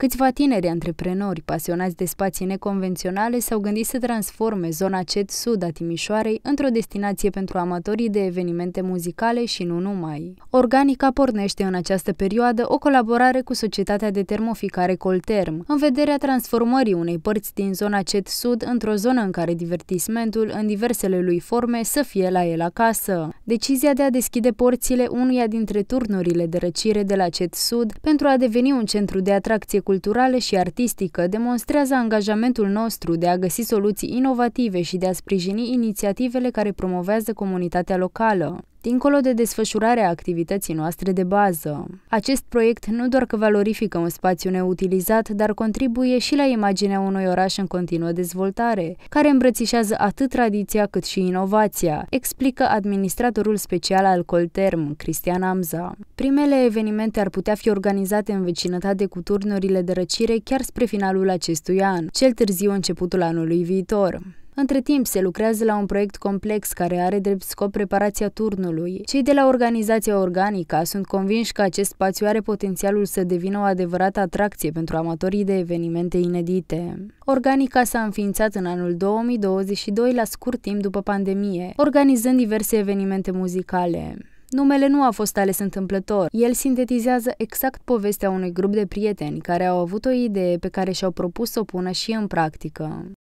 Câțiva tineri antreprenori pasionați de spații neconvenționale s-au gândit să transforme zona CET Sud a Timișoarei într-o destinație pentru amatorii de evenimente muzicale și nu numai. Organica pornește în această perioadă o colaborare cu Societatea de Termoficare Colterm, în vederea transformării unei părți din zona CET Sud într-o zonă în care divertismentul în diversele lui forme să fie la el acasă. Decizia de a deschide porțile unuia dintre turnurile de răcire de la CET Sud pentru a deveni un centru de atracție culturală și artistică demonstrează angajamentul nostru de a găsi soluții inovative și de a sprijini inițiativele care promovează comunitatea locală dincolo de desfășurarea activității noastre de bază. Acest proiect nu doar că valorifică un spațiu neutilizat, dar contribuie și la imaginea unui oraș în continuă dezvoltare, care îmbrățișează atât tradiția cât și inovația, explică administratorul special al Colterm, Cristian Amza. Primele evenimente ar putea fi organizate în vecinătate cu turnurile de răcire chiar spre finalul acestui an, cel târziu începutul anului viitor. Între timp, se lucrează la un proiect complex care are drept scop reparația turnului. Cei de la organizația Organica sunt convinși că acest spațiu are potențialul să devină o adevărată atracție pentru amatorii de evenimente inedite. Organica s-a înființat în anul 2022 la scurt timp după pandemie, organizând diverse evenimente muzicale. Numele nu a fost ales întâmplător. El sintetizează exact povestea unui grup de prieteni care au avut o idee pe care și-au propus să o pună și în practică.